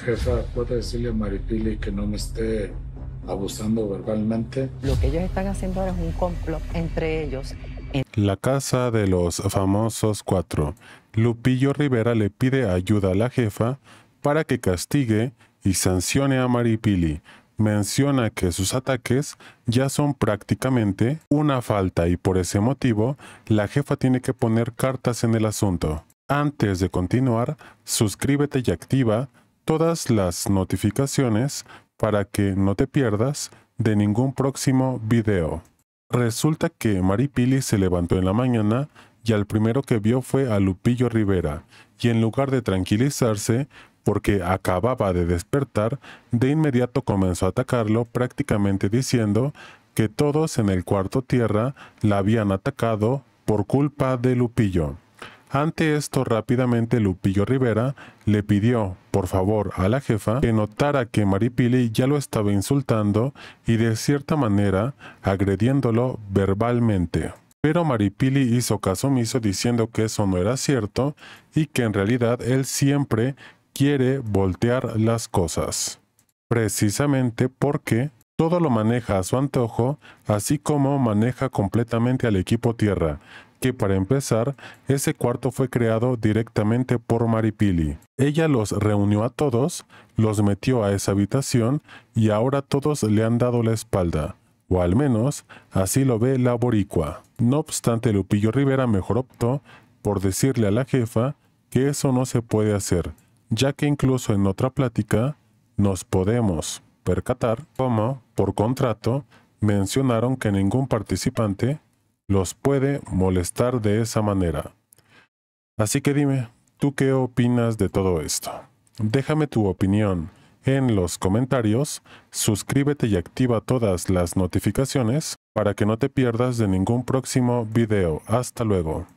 jefa puede decirle a Maripili que no me esté abusando verbalmente. Lo que ellos están haciendo ahora es un complot entre ellos. La casa de los famosos cuatro. Lupillo Rivera le pide ayuda a la jefa para que castigue y sancione a Maripili. Menciona que sus ataques ya son prácticamente una falta y por ese motivo la jefa tiene que poner cartas en el asunto. Antes de continuar, suscríbete y activa todas las notificaciones para que no te pierdas de ningún próximo video. Resulta que Maripili se levantó en la mañana y al primero que vio fue a Lupillo Rivera, y en lugar de tranquilizarse, porque acababa de despertar, de inmediato comenzó a atacarlo prácticamente diciendo que todos en el cuarto tierra la habían atacado por culpa de Lupillo. Ante esto rápidamente Lupillo Rivera le pidió, por favor, a la jefa que notara que Maripili ya lo estaba insultando y de cierta manera agrediéndolo verbalmente. Pero Maripili hizo caso omiso diciendo que eso no era cierto y que en realidad él siempre quiere voltear las cosas. Precisamente porque todo lo maneja a su antojo, así como maneja completamente al equipo tierra, que para empezar, ese cuarto fue creado directamente por Maripili. Ella los reunió a todos, los metió a esa habitación y ahora todos le han dado la espalda. O al menos, así lo ve la boricua. No obstante, Lupillo Rivera mejor optó por decirle a la jefa que eso no se puede hacer, ya que incluso en otra plática nos podemos percatar como, por contrato, mencionaron que ningún participante los puede molestar de esa manera. Así que dime, ¿tú qué opinas de todo esto? Déjame tu opinión en los comentarios, suscríbete y activa todas las notificaciones para que no te pierdas de ningún próximo video. Hasta luego.